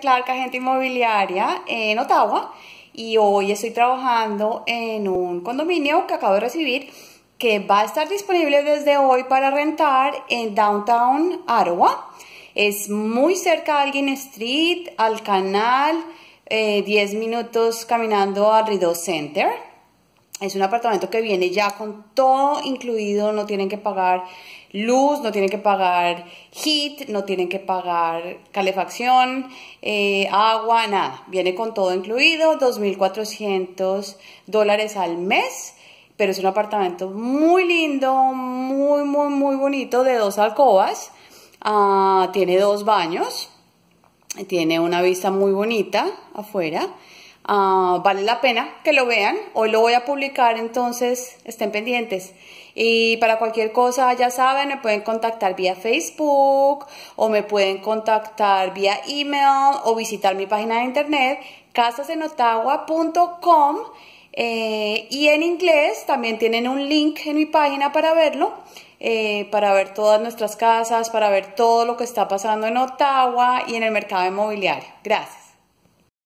Clark, agente inmobiliaria en Ottawa y hoy estoy trabajando en un condominio que acabo de recibir que va a estar disponible desde hoy para rentar en Downtown Ottawa. Es muy cerca de Alguien Street, al canal, eh, 10 minutos caminando al Rideau Center. Es un apartamento que viene ya con todo incluido, no tienen que pagar luz, no tienen que pagar heat, no tienen que pagar calefacción, eh, agua, nada. Viene con todo incluido, 2.400 dólares al mes, pero es un apartamento muy lindo, muy, muy, muy bonito, de dos alcobas. Ah, tiene dos baños, tiene una vista muy bonita afuera. Ah, vale la pena que lo vean. Hoy lo voy a publicar, entonces estén pendientes. Y para cualquier cosa, ya saben, me pueden contactar vía Facebook o me pueden contactar vía email o visitar mi página de internet casasenotagua.com eh, y en inglés también tienen un link en mi página para verlo. Eh, para ver todas nuestras casas, para ver todo lo que está pasando en Ottawa y en el mercado inmobiliario. Gracias.